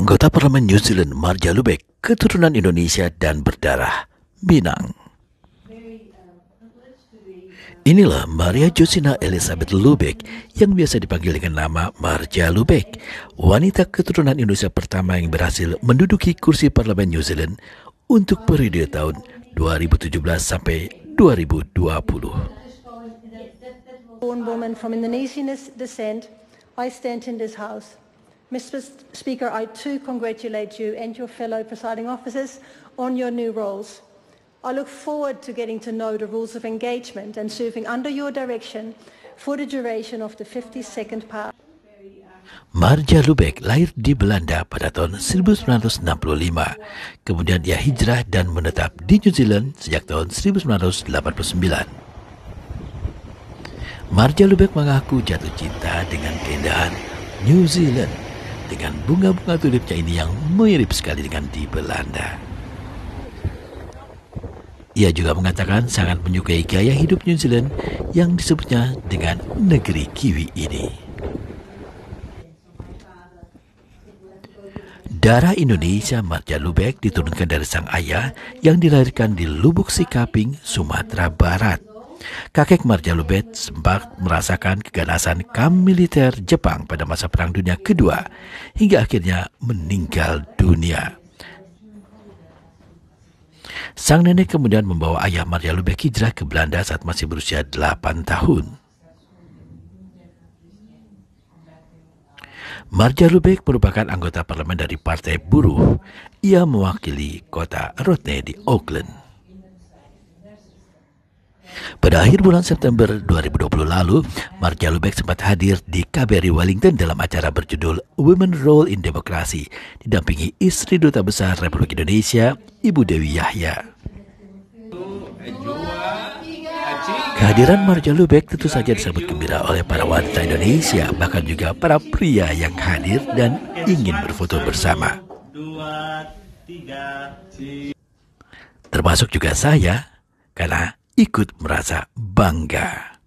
Anggota Parlemen New Zealand Marja Lubek, keturunan Indonesia dan berdarah Minang. Inilah Maria Josina Elizabeth Lubek yang biasa dipanggil dengan nama Marja Lubek, wanita keturunan Indonesia pertama yang berhasil menduduki kursi parlemen New Zealand untuk periode tahun 2017 sampai 2020. Born woman from Indonesian descent, I stand in this house Mr Speaker, I too congratulate you and your fellow presiding officers on your new roles. I look forward to getting to know the rules of engagement and serving under your direction for the duration of the 52nd part. Marja Lubek lahir di Belanda pada tahun 1965. Kemudian ia hijrah dan menetap di New Zealand sejak tahun 1989. Marja Lubek mengaku jatuh cinta dengan keindahan New Zealand dengan bunga-bunga tulipnya ini yang mirip sekali dengan di Belanda. Ia juga mengatakan sangat menyukai gaya hidup New Zealand yang disebutnya dengan negeri kiwi ini. Darah Indonesia Marja Lubek diturunkan dari sang ayah yang dilahirkan di Lubuk Sikaping, Sumatera Barat. Kakek Lubet sempat merasakan keganasan kam militer Jepang pada masa Perang Dunia Kedua hingga akhirnya meninggal dunia. Sang nenek kemudian membawa ayah Lubet hijrah ke Belanda saat masih berusia 8 tahun. Marja Lubek merupakan anggota parlemen dari Partai Buruh. Ia mewakili kota Rodney di Auckland. Pada akhir bulan September 2020 lalu, Marja Lubeck sempat hadir di KBRI Wellington dalam acara berjudul Women Role in Demokrasi, didampingi istri Duta Besar Republik Indonesia, Ibu Dewi Yahya. Kehadiran Marja Lubeck tentu saja disambut gembira oleh para wanita Indonesia, bahkan juga para pria yang hadir dan ingin berfoto bersama. Termasuk juga saya, karena ikut merasa bangga.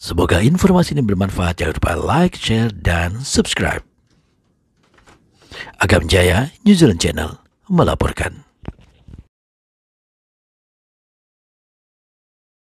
Semoga informasi ini bermanfaat. Jangan lupa like, share, dan subscribe. Agam Jaya, New Zealand Channel, melaporkan.